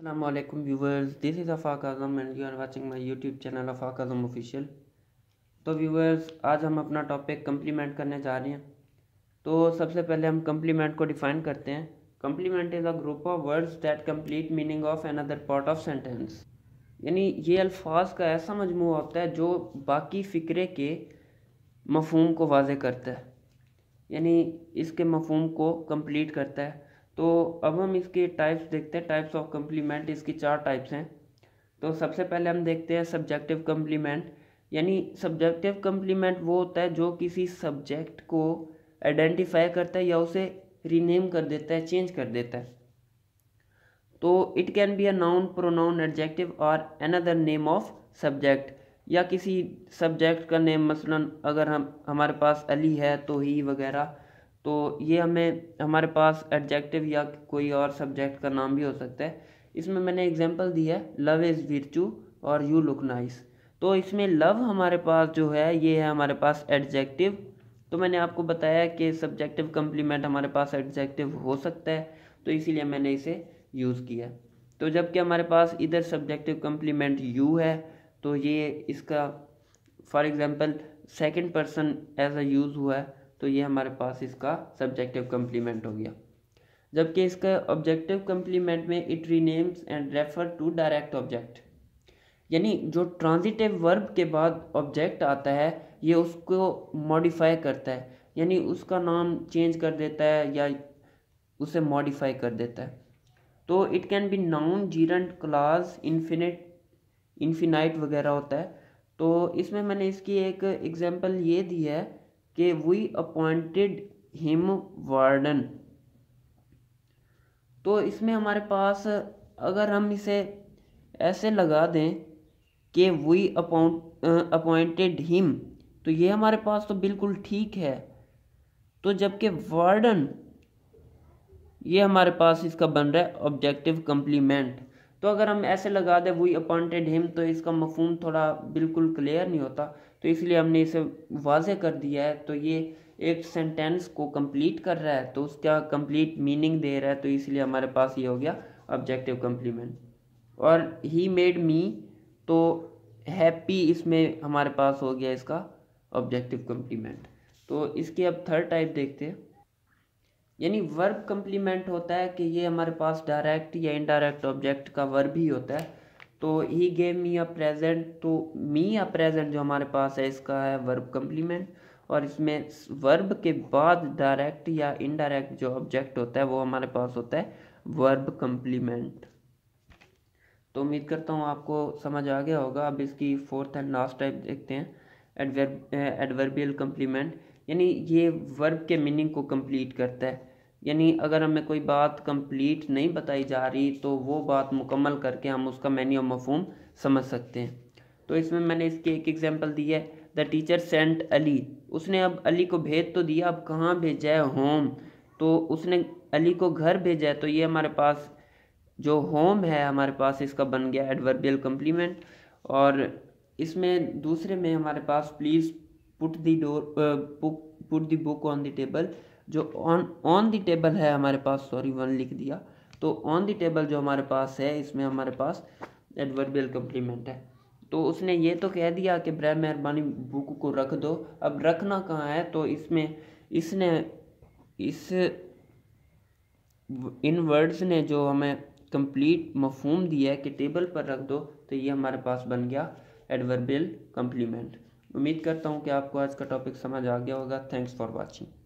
Assalamualaikum viewers this is Afaq Azam and you are watching my YouTube channel Afaq Azam official तो viewers आज हम अपना topic complement करने जा रहे हैं तो सबसे पहले हम कम्प्लीमेंट को डिफ़ाइन करते हैं complement is a group of words that complete meaning of an other part of sentence यानी ये अल्फाज का ऐसा मजमू होता है जो बाकी फ़िक्रे के मफहम को वाज करता है यानी इसके मफहम को कम्प्लीट करता है तो अब हम इसके टाइप्स देखते हैं टाइप्स ऑफ कम्प्लीमेंट इसकी चार टाइप्स हैं तो सबसे पहले हम देखते हैं सब्जेक्टिव कम्प्लीमेंट यानी सब्जेक्टिव कम्प्लीमेंट वो होता है जो किसी सब्जेक्ट को आइडेंटिफाई करता है या उसे रीनेम कर देता है चेंज कर देता है तो it can be a noun pronoun adjective और अनदर नेम ऑफ सब्जेक्ट या किसी सब्जेक्ट का नेम मसलन अगर हम हमारे पास अली है तो ही वगैरह तो ये हमें हमारे पास एडजेक्टिव या कोई और सब्जेक्ट का नाम भी हो सकता है इसमें मैंने एग्जांपल दिया है लव इज़ विरचू और यू लुक नाइस तो इसमें लव हमारे पास जो है ये है हमारे पास एडजेक्टिव तो मैंने आपको बताया कि सब्जेक्टिव कम्प्लीमेंट हमारे पास एडजेक्टिव हो सकता है तो इसीलिए मैंने इसे यूज़ किया तो जबकि हमारे पास इधर सब्जेक्टिव कम्प्लीमेंट यू है तो ये इसका for example second person as a use हुआ है तो ये हमारे पास इसका सब्जेक्टिव कम्प्लीमेंट हो गया जबकि इसका ऑब्जेक्टिव कम्प्लीमेंट में it renames and refer to direct object यानी जो ट्रांजिटिव वर्ब के बाद ऑब्जेक्ट आता है ये उसको मॉडिफाई करता है यानी उसका नाम चेंज कर देता है या उसे मॉडिफाई कर देता है तो it can be noun gerund clause infinitive infinite वगैरह होता है तो इसमें मैंने इसकी एक एग्जांपल ये दी है के वी अपॉइंटेड हिम वार्डन तो इसमें हमारे पास अगर हम इसे ऐसे लगा दें कि वी अपॉइंटेड हिम तो ये हमारे पास तो बिल्कुल ठीक है तो जबकि वार्डन ये हमारे पास इसका बन रहा है ऑब्जेक्टिव कम्प्लीमेंट तो अगर हम ऐसे लगा दें वी अपॉइंटेड हिम तो इसका मफहम थोड़ा बिल्कुल क्लियर नहीं होता तो इसलिए हमने इसे वाजह कर दिया है तो ये एक सेंटेंस को कंप्लीट कर रहा है तो उसका कंप्लीट मीनिंग दे रहा है तो इसलिए हमारे पास ये हो गया ऑब्जेक्टिव कम्प्लीमेंट और ही मेड मी तो हैप्पी इसमें हमारे पास हो गया इसका ऑब्जेक्टिव कम्प्लीमेंट तो इसके अब थर्ड टाइप देखते हैं यानी वर्ब कम्प्लीमेंट होता है कि ये हमारे पास डायरेक्ट या इनडायरेक्ट ऑब्जेक्ट का वर्ब ही होता है तो ही गेम मी अ प्रेजेंट तो मी अ प्रेजेंट जो हमारे पास है इसका है वर्ब कम्प्लीमेंट और इसमें वर्ब के बाद डायरेक्ट या इनडायरेक्ट जो ऑब्जेक्ट होता है वो हमारे पास होता है वर्ब कम्प्लीमेंट तो उम्मीद करता हूँ आपको समझ आ गया होगा अब इसकी फोर्थ एंड लास्ट टाइप देखते हैं एडवर्ब एडवर्बियल कम्प्लीमेंट यानी ये वर्ब के मीनिंग को कंप्लीट करता है यानी अगर हमें कोई बात कंप्लीट नहीं बताई जा रही तो वो बात मुकम्मल करके हम उसका मैन्यू मफहम समझ सकते हैं तो इसमें मैंने इसके एक एग्जाम्पल दी है द टीचर सेंट अली उसने अब अली को भेज तो दिया अब कहाँ भेजा है होम तो उसने अली को घर भेजा है तो ये हमारे पास जो होम है हमारे पास इसका बन गया एडवर्बियल कम्प्लीमेंट और इसमें दूसरे में हमारे पास please put the door put the book on the table जो ऑन ऑन द टेबल है हमारे पास सॉरी वन लिख दिया तो ऑन द टेबल जो हमारे पास है इसमें हमारे पास एडवर्बियल कम्प्लीमेंट है तो उसने ये तो कह दिया कि ब्रह मेहरबानी बुक को रख दो अब रखना कहाँ है तो इसमें इसने इस इन वर्ड्स ने जो हमें कंप्लीट मफहम दिया है कि टेबल पर रख दो तो ये हमारे पास बन गया एडवर्बियल कम्प्लीमेंट उम्मीद करता हूँ कि आपको आज का टॉपिक समझ आ गया होगा थैंक्स फॉर वॉचिंग